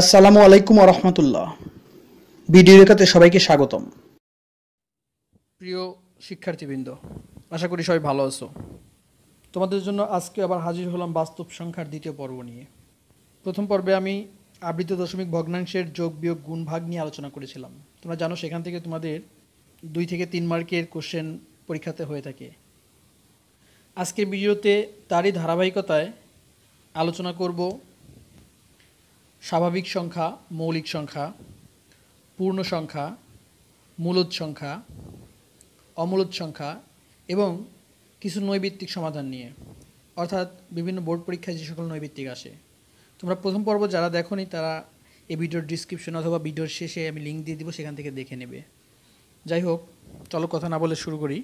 আসসালামু আলাইকুম রহমতুল্লাহ ভিডিও রেখাতে সবাইকে স্বাগতম প্রিয় শিক্ষার্থীবৃন্দ আশা করি সবাই ভালো আছো তোমাদের জন্য আজকে আবার হাজির হলাম বাস্তব সংখ্যার দ্বিতীয় পর্ব নিয়ে প্রথম পর্বে আমি আবৃত দশমিক ভগ্নাংশের যোগ বিয়োগ গুণ ভাগ নিয়ে আলোচনা করেছিলাম তোমরা জানো সেখান থেকে তোমাদের দুই থেকে তিন মার্কের কোশ্চেন পরীক্ষাতে হয়ে থাকে আজকের ভিডিওতে তারই ধারাবাহিকতায় আলোচনা করব স্বাভাবিক সংখ্যা মৌলিক সংখ্যা পূর্ণ সংখ্যা মূলদ সংখ্যা অমূলদ সংখ্যা এবং কিছু নৈবিত্তিক সমাধান নিয়ে অর্থাৎ বিভিন্ন বোর্ড পরীক্ষায় যে সকল নৈবিত্তিক আসে তোমরা প্রথম পর্ব যারা দেখোনি তারা এই ভিডিওর ডিসক্রিপশন অথবা ভিডিওর শেষে আমি লিঙ্ক দিয়ে দিব সেখান থেকে দেখে নেবে যাই হোক চলো কথা না বলে শুরু করি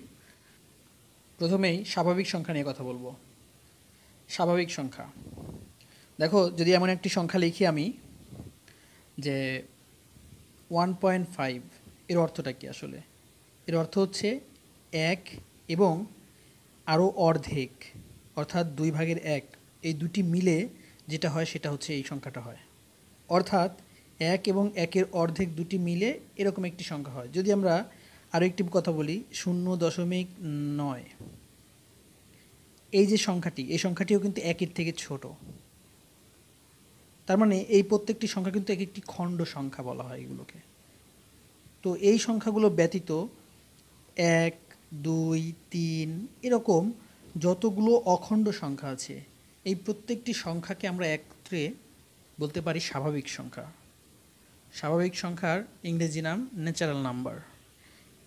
প্রথমেই স্বাভাবিক সংখ্যা নিয়ে কথা বলবো স্বাভাবিক সংখ্যা দেখো যদি এমন একটি সংখ্যা লিখি আমি যে ওয়ান পয়েন্ট ফাইভ এর অর্থটা কি আসলে এর অর্থ হচ্ছে এক এবং আরও অর্ধেক অর্থাৎ দুই ভাগের এক এই দুটি মিলে যেটা হয় সেটা হচ্ছে এই সংখ্যাটা হয় অর্থাৎ এক এবং একের অর্ধেক দুটি মিলে এরকম একটি সংখ্যা হয় যদি আমরা আরও একটি কথা বলি শূন্য দশমিক নয় এই যে সংখ্যাটি এই সংখ্যাটিও কিন্তু একের থেকে ছোট তার মানে এই প্রত্যেকটি সংখ্যা কিন্তু এক একটি খণ্ড সংখ্যা বলা হয় এগুলোকে তো এই সংখ্যাগুলো ব্যতীত এক দুই তিন এরকম যতগুলো অখণ্ড সংখ্যা আছে এই প্রত্যেকটি সংখ্যাকে আমরা একত্রে বলতে পারি স্বাভাবিক সংখ্যা স্বাভাবিক সংখ্যার ইংরেজি নাম ন্যাচারাল নাম্বার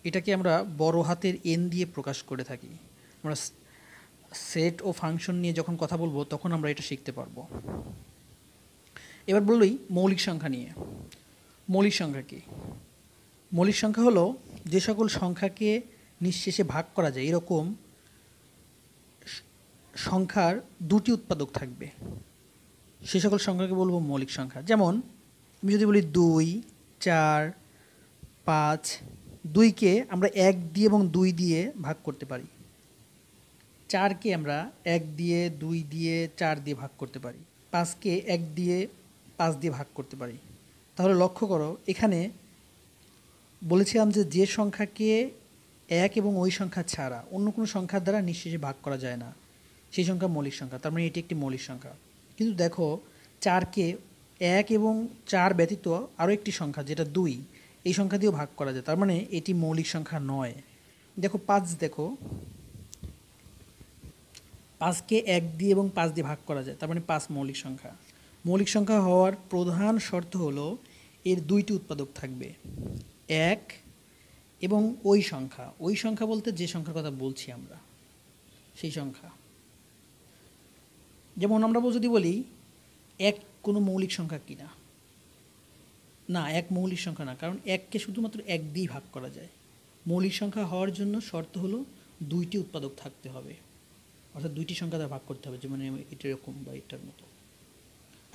এটাকে আমরা বড় হাতের এন দিয়ে প্রকাশ করে থাকি আমরা সেট ও ফাংশন নিয়ে যখন কথা বলবো তখন আমরা এটা শিখতে পারবো এবার বললই মৌলিক সংখ্যা নিয়ে মৌলিক সংখ্যা কি মৌলিক সংখ্যা হলো যে সকল সংখ্যাকে নিঃশেষে ভাগ করা যায় এরকম সংখ্যার দুটি উৎপাদক থাকবে সে সকল সংখ্যাকে বলবো মৌলিক সংখ্যা যেমন আমি যদি বলি দুই চার পাঁচ দুইকে আমরা এক দিয়ে এবং দুই দিয়ে ভাগ করতে পারি চারকে আমরা এক দিয়ে দুই দিয়ে চার দিয়ে ভাগ করতে পারি পাঁচকে এক দিয়ে পাঁচ দিয়ে ভাগ করতে পারি তাহলে লক্ষ্য করো এখানে বলেছিলাম যে যে সংখ্যাকে এক এবং ওই সংখ্যা ছাড়া অন্য কোনো সংখ্যার দ্বারা নিঃশেষে ভাগ করা যায় না সেই সংখ্যা মৌলিক সংখ্যা তার মানে এটি একটি মৌলিক সংখ্যা কিন্তু দেখো চারকে এক এবং চার ব্যতীত আরও একটি সংখ্যা যেটা দুই এই সংখ্যা দিয়েও ভাগ করা যায় তার মানে এটি মৌলিক সংখ্যা নয় দেখো পাঁচ দেখো পাঁচকে এক দিয়ে এবং পাঁচ দিয়ে ভাগ করা যায় তার মানে পাঁচ মৌলিক সংখ্যা মৌলিক সংখ্যা হওয়ার প্রধান শর্ত হলো এর দুইটি উৎপাদক থাকবে এক এবং ওই সংখ্যা ওই সংখ্যা বলতে যে সংখ্যার কথা বলছি আমরা সেই সংখ্যা যেমন আমরা যদি বলি এক কোনো মৌলিক সংখ্যা কিনা না এক মৌলিক সংখ্যা না কারণ এককে শুধুমাত্র এক দিয়েই ভাগ করা যায় মৌলিক সংখ্যা হওয়ার জন্য শর্ত হলো দুইটি উৎপাদক থাকতে হবে অর্থাৎ দুইটি সংখ্যা দ্বারা ভাগ করতে হবে যেমন এটা এরকম বা এটার মতো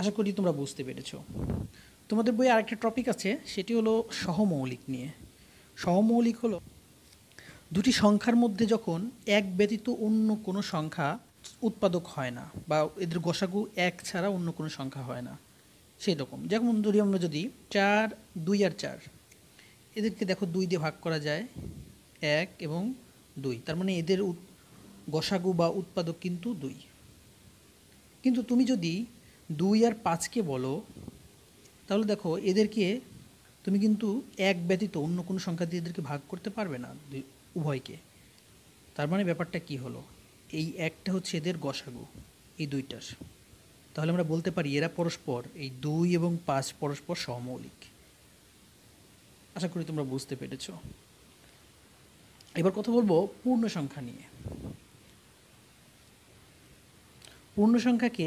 আশা করি তোমরা বুঝতে পেরেছ তোমাদের বইয়ে আরেকটা টপিক আছে সেটি হলো সহমৌলিক নিয়ে সহমৌলিক হলো দুটি সংখ্যার মধ্যে যখন এক ব্যতীত অন্য কোনো সংখ্যা উৎপাদক হয় না বা এদের গোসাগু এক ছাড়া অন্য কোনো সংখ্যা হয় না সেই রকম যেমন ধরি আমরা যদি চার দুই আর চার এদেরকে দেখো দুই দিয়ে ভাগ করা যায় এক এবং দুই তার মানে এদের গোসাগু বা উৎপাদক কিন্তু দুই কিন্তু তুমি যদি দুই আর পাঁচকে বলো তাহলে দেখো এদেরকে তুমি কিন্তু এক ব্যতীত অন্য কোনো সংখ্যা দিয়ে এদেরকে ভাগ করতে পারবে না উভয়কে তার মানে ব্যাপারটা কি হলো এই একটা হচ্ছে এদের গসাগু এই দুইটার তাহলে আমরা বলতে পারি এরা পরস্পর এই দুই এবং পাঁচ পরস্পর সমৌলিক আশা করি তোমরা বুঝতে পেরেছ এবার কথা বলবো পূর্ণ সংখ্যা নিয়ে পূর্ণ সংখ্যাকে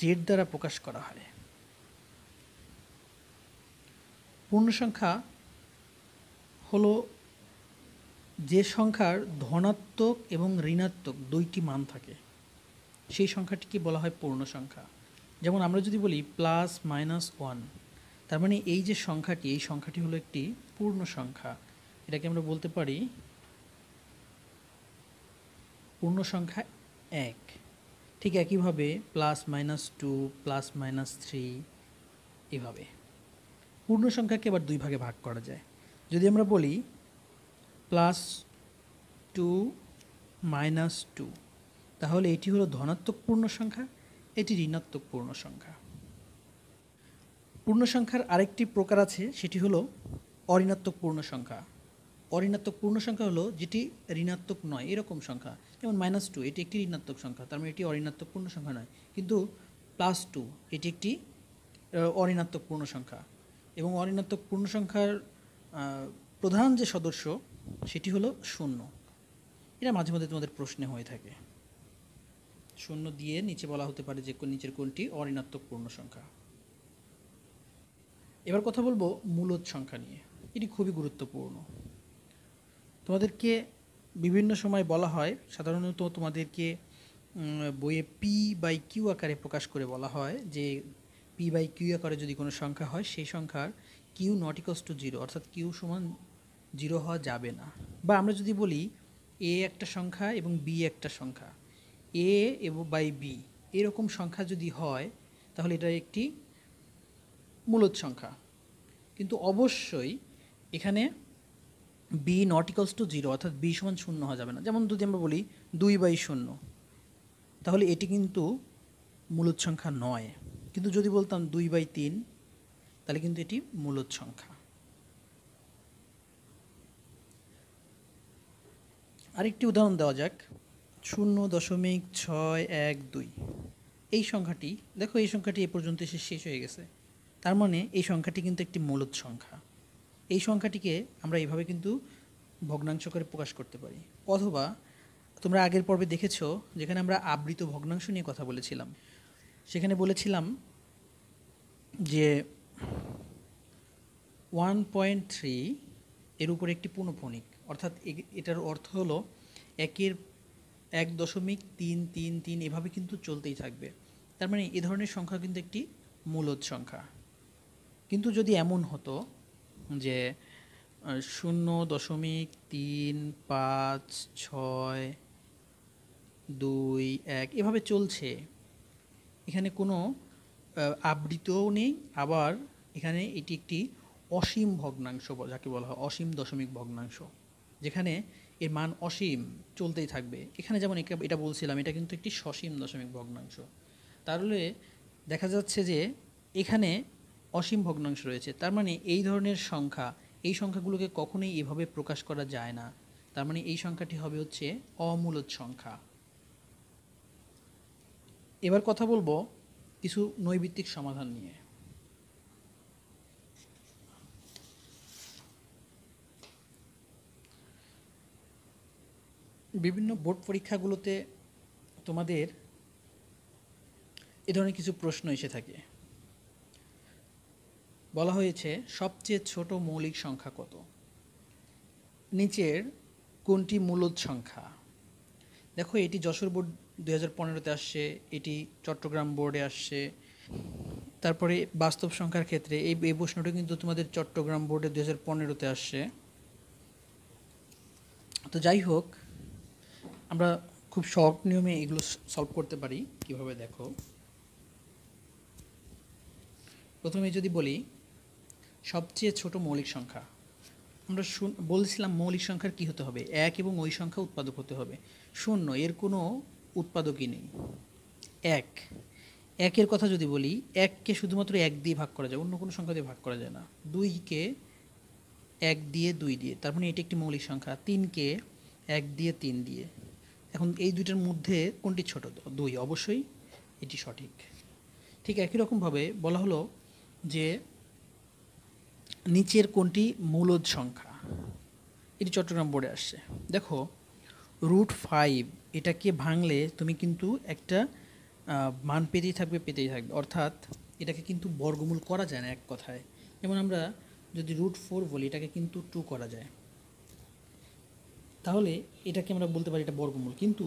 জেড দ্বারা প্রকাশ করা হয় পূর্ণ সংখ্যা হলো যে সংখ্যার ধনাত্মক এবং ঋণাত্মক দুইটি মান থাকে সেই সংখ্যাটিকে বলা হয় পূর্ণ সংখ্যা যেমন আমরা যদি বলি প্লাস মাইনাস ওয়ান তার মানে এই যে সংখ্যাটি এই সংখ্যাটি হলো একটি পূর্ণ সংখ্যা এটাকে আমরা বলতে পারি পূর্ণ সংখ্যা এক ঠিক একইভাবে plus minus two plus minus three এভাবে পূর্ণ সংখ্যাকে এবার দুই ভাগে ভাগ করা যায় যদি আমরা বলি প্লাস টু মাইনাস টু তাহলে এটি হলো ধনাত্মক পূর্ণ সংখ্যা এটি ঋণাত্মক পূর্ণ সংখ্যা পূর্ণ সংখ্যার আরেকটি প্রকার আছে সেটি হলো অঋণাত্মক পূর্ণ সংখ্যা অঋণাত্মক পূর্ণ সংখ্যা হলো যেটি ঋণাত্মক নয় এরকম সংখ্যা যেমন মাইনাস টু এটি একটি ঋণাত্মক সংখ্যা তার মানে এটি অঋণাত্মক পূর্ণ সংখ্যা নয় কিন্তু প্লাস টু এটি একটি অঋণাত্মক পূর্ণ সংখ্যা এবং অঋণাত্মক পূর্ণ সংখ্যার প্রধান যে সদস্য সেটি হলো শূন্য এটা মাঝে মধ্যে তোমাদের প্রশ্নে হয়ে থাকে শূন্য দিয়ে নিচে বলা হতে পারে যে নিচের কোনটি অঋণাত্মক পূর্ণ সংখ্যা এবার কথা বলবো মূলত সংখ্যা নিয়ে এটি খুবই গুরুত্বপূর্ণ তোমাদেরকে বিভিন্ন সময় বলা হয় সাধারণত তোমাদেরকে বইয়ে পি বাই কিউ আকারে প্রকাশ করে বলা হয় যে পি বাই কিউ আকারে যদি কোনো সংখ্যা হয় সেই সংখ্যার Q not equals to zero অর্থাৎ কিউ সমান জিরো হওয়া যাবে না বা আমরা যদি বলি এ একটা সংখ্যা এবং বি একটা সংখ্যা এ এবং বাই বি এরকম সংখ্যা যদি হয় তাহলে এটা একটি মূলত সংখ্যা কিন্তু অবশ্যই এখানে B not equals to zero অর্থাৎ বি সমান শূন্য হওয়া যাবে না যেমন যদি আমরা বলি দুই বাই শূন্য তাহলে এটি কিন্তু মূলত সংখ্যা নয় কিন্তু যদি বলতাম দুই বাই তিন তাহলে কিন্তু এটি মূলত সংখ্যা আরেকটি উদাহরণ দেওয়া যাক শূন্য দশমিক ছয় এক দুই এই সংখ্যাটি দেখো এই সংখ্যাটি এ পর্যন্ত এসে শেষ হয়ে গেছে তার মানে এই সংখ্যাটি কিন্তু একটি মূলত সংখ্যা এই সংখ্যাটিকে আমরা এভাবে কিন্তু ভগ্নাংশ করে প্রকাশ করতে পারি অথবা তোমরা আগের পর্বে দেখেছ যেখানে আমরা আবৃত ভগ্নাংশ নিয়ে কথা বলেছিলাম সেখানে বলেছিলাম যে ওয়ান পয়েন্ট থ্রি এর উপরে একটি পুনঃফণিক অর্থাৎ এটার অর্থ হলো একের এক দশমিক তিন তিন তিন এভাবে কিন্তু চলতেই থাকবে তার মানে এ ধরনের সংখ্যা কিন্তু একটি মূলদ সংখ্যা কিন্তু যদি এমন হতো যে শূন্য দশমিক তিন পাঁচ ছয় দুই এক এভাবে চলছে এখানে কোনো আবৃতও নেই আবার এখানে এটি একটি অসীম ভগ্নাংশ যাকে বলা হয় অসীম দশমিক ভগ্নাংশ যেখানে এর মান অসীম চলতেই থাকবে এখানে যেমন এটা বলছিলাম এটা কিন্তু একটি সসীম দশমিক ভগ্নাংশ তাহলে দেখা যাচ্ছে যে এখানে অসীম ভগ্নাংশ রয়েছে তার মানে এই ধরনের সংখ্যা এই সংখ্যাগুলোকে কখনোই এভাবে প্রকাশ করা যায় না তার মানে এই সংখ্যাটি হবে হচ্ছে অমূলদ সংখ্যা এবার কথা বলবো কিছু নৈবিত্তিক সমাধান নিয়ে বিভিন্ন বোর্ড পরীক্ষাগুলোতে তোমাদের এ ধরনের কিছু প্রশ্ন এসে থাকে বলা হয়েছে সবচেয়ে ছোট মৌলিক সংখ্যা কত নিচের কোনটি মূলদ সংখ্যা দেখো এটি যশোর বোর্ড দু পনেরোতে আসছে এটি চট্টগ্রাম বোর্ডে আসছে তারপরে বাস্তব সংখ্যার ক্ষেত্রে এই এই প্রশ্নটা কিন্তু তোমাদের চট্টগ্রাম বোর্ডে দু হাজার পনেরোতে আসছে তো যাই হোক আমরা খুব শর্ট নিয়মে এগুলো সলভ করতে পারি কিভাবে দেখো প্রথমে যদি বলি সবচেয়ে ছোট মৌলিক সংখ্যা আমরা বলছিলাম মৌলিক সংখ্যার কী হতে হবে এক এবং ওই সংখ্যা উৎপাদক হতে হবে শূন্য এর কোনো উৎপাদকই নেই এক একের কথা যদি বলি এককে শুধুমাত্র এক দিয়ে ভাগ করা যায় অন্য কোনো সংখ্যা দিয়ে ভাগ করা যায় না দুইকে এক দিয়ে দুই দিয়ে তার মানে এটি একটি মৌলিক সংখ্যা তিনকে এক দিয়ে তিন দিয়ে এখন এই দুইটার মধ্যে কোনটি ছোট দুই অবশ্যই এটি সঠিক ঠিক একই রকমভাবে বলা হলো যে নিচের কোনটি মূলদ সংখ্যা এটি চট্টগ্রাম বোর্ডে আসছে দেখো রুট ফাইভ এটাকে ভাঙলে তুমি কিন্তু একটা মান পেতেই থাকবে পেতেই থাকবে অর্থাৎ এটাকে কিন্তু বর্গমূল করা যায় না এক কথায় যেমন আমরা যদি রুট ফোর বলি এটাকে কিন্তু টু করা যায় তাহলে এটাকে আমরা বলতে পারি এটা বর্গমূল কিন্তু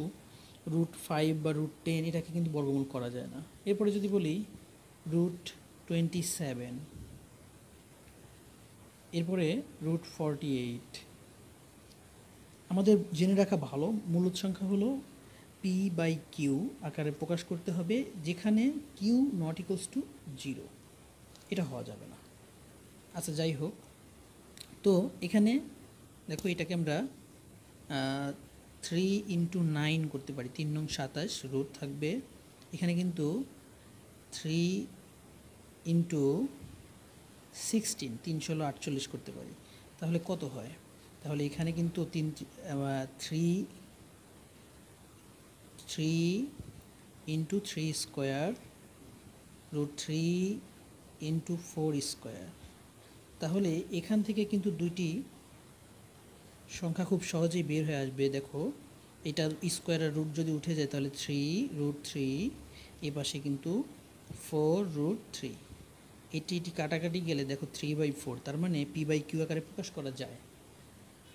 রুট ফাইভ বা রুট টেন এটাকে কিন্তু বর্গমূল করা যায় না এরপরে যদি বলি রুট টোয়েন্টি সেভেন এরপরে রুট ফর্টি এইট আমাদের জেনে রাখা ভালো মূলত সংখ্যা হলো পি বাই কিউ আকারে প্রকাশ করতে হবে যেখানে Q not equals to zero এটা হওয়া যাবে না আচ্ছা যাই হোক তো এখানে দেখো এটাকে আমরা থ্রি ইন্টু নাইন করতে পারি তিন নং সাতাশ রুট থাকবে এখানে কিন্তু থ্রি ইন্টু সিক্সটিন তিনশো আটচল্লিশ করতে পারি তাহলে কত হয় তাহলে এখানে কিন্তু তিন three three into three square root three into four square তাহলে এখান থেকে কিন্তু দুইটি সংখ্যা খুব সহজেই বের হয়ে আসবে দেখো এটার স্কোয়ারের রুট যদি উঠে যায় তাহলে থ্রি রুট থ্রি এ পাশে কিন্তু ফোর রুট থ্রি এটি এটি কাটাকাটি গেলে দেখো থ্রি বাই ফোর তার মানে পি বাই কিউ আকারে প্রকাশ করা যায়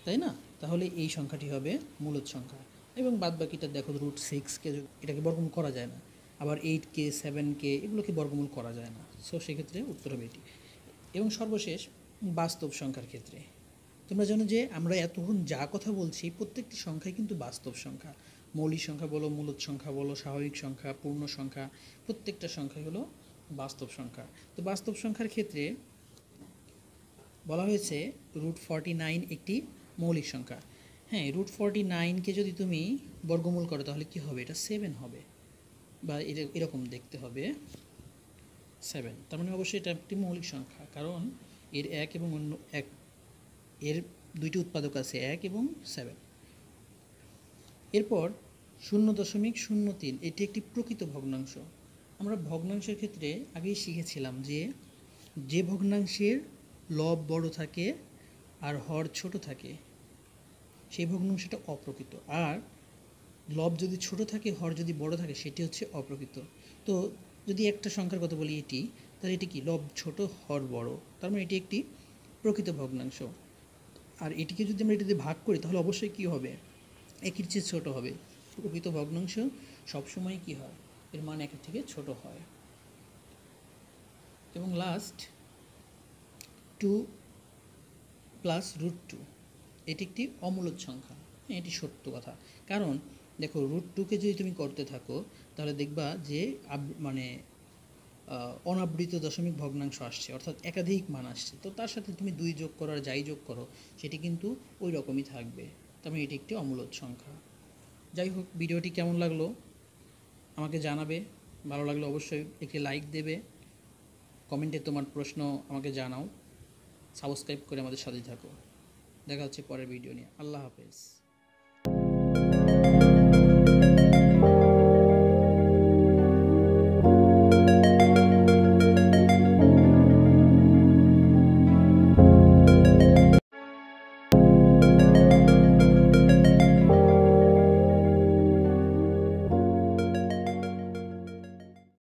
তাই না তাহলে এই সংখ্যাটি হবে মূলত সংখ্যা এবং বাদ বাকিটা দেখো রুট সিক্সকে এটাকে বর্গমূল করা যায় না আবার এইট কে সেভেন কে এগুলোকে বর্গমূল করা যায় না সো সেক্ষেত্রে উত্তর হবে এটি এবং সর্বশেষ বাস্তব সংখ্যার ক্ষেত্রে তোমরা জানো যে আমরা এতক্ষণ যা কথা বলছি প্রত্যেকটি সংখ্যাই কিন্তু বাস্তব সংখ্যা মৌলিক সংখ্যা বলো মূলত সংখ্যা বলো স্বাভাবিক সংখ্যা পূর্ণ সংখ্যা প্রত্যেকটা সংখ্যাই হলো বাস্তব সংখ্যা তো বাস্তব সংখ্যার ক্ষেত্রে বলা হয়েছে রুট ফর্টি নাইন একটি মৌলিক সংখ্যা হ্যাঁ রুট ফর্টি নাইনকে যদি তুমি বর্গমূল করো তাহলে কি হবে এটা সেভেন হবে বা এরকম দেখতে হবে সেভেন তার মানে অবশ্যই এটা একটি মৌলিক সংখ্যা কারণ এর এক এবং অন্য এক এর দুইটি উৎপাদক আছে এক এবং সেভেন এরপর শূন্য দশমিক শূন্য তিন এটি একটি প্রকৃত ভগ্নাংশ আমরা ভগ্নাংশের ক্ষেত্রে আগেই শিখেছিলাম যে যে ভগ্নাংশের লব বড় থাকে আর হর ছোট থাকে সেই ভগ্নাংশটা অপ্রকৃত আর লব যদি ছোট থাকে হর যদি বড় থাকে সেটি হচ্ছে অপ্রকৃত তো যদি একটা সংখ্যার কথা বলি এটি তাহলে এটি কি লব ছোট হর বড় তার মানে এটি একটি প্রকৃত ভগ্নাংশ আর এটিকে যদি আমরা এটিতে ভাগ করি তাহলে অবশ্যই কি হবে একের চেয়ে ছোট হবে প্রকৃত ভগ্নাংশ সবসময় কি হয় এর মান একের থেকে ছোট হয় এবং last two plus root two এটি একটি অমূলক সংখ্যা হ্যাঁ, এটি সত্য কথা কারণ দেখো রুট টুকে যদি তুমি করতে থাকো তাহলে দেখবা যে মানে অনাবৃত দশমিক ভগ্নাংশ আসছে অর্থাৎ একাধিক মান আসছে তো তার সাথে তুমি দুই যোগ করার যাই যোগ করো সেটি কিন্তু ওই রকমই থাকবে তবে মানে এটি একটি অমূলত সংখ্যা যাই হোক ভিডিওটি কেমন লাগলো আমাকে জানাবে ভালো লাগলে অবশ্যই একটি লাইক দেবে কমেন্টে তোমার প্রশ্ন আমাকে জানাও সাবস্ক্রাইব করে আমাদের সাথে থাকো দেখা হচ্ছে পরের ভিডিও নিয়ে আল্লাহ হাফেজ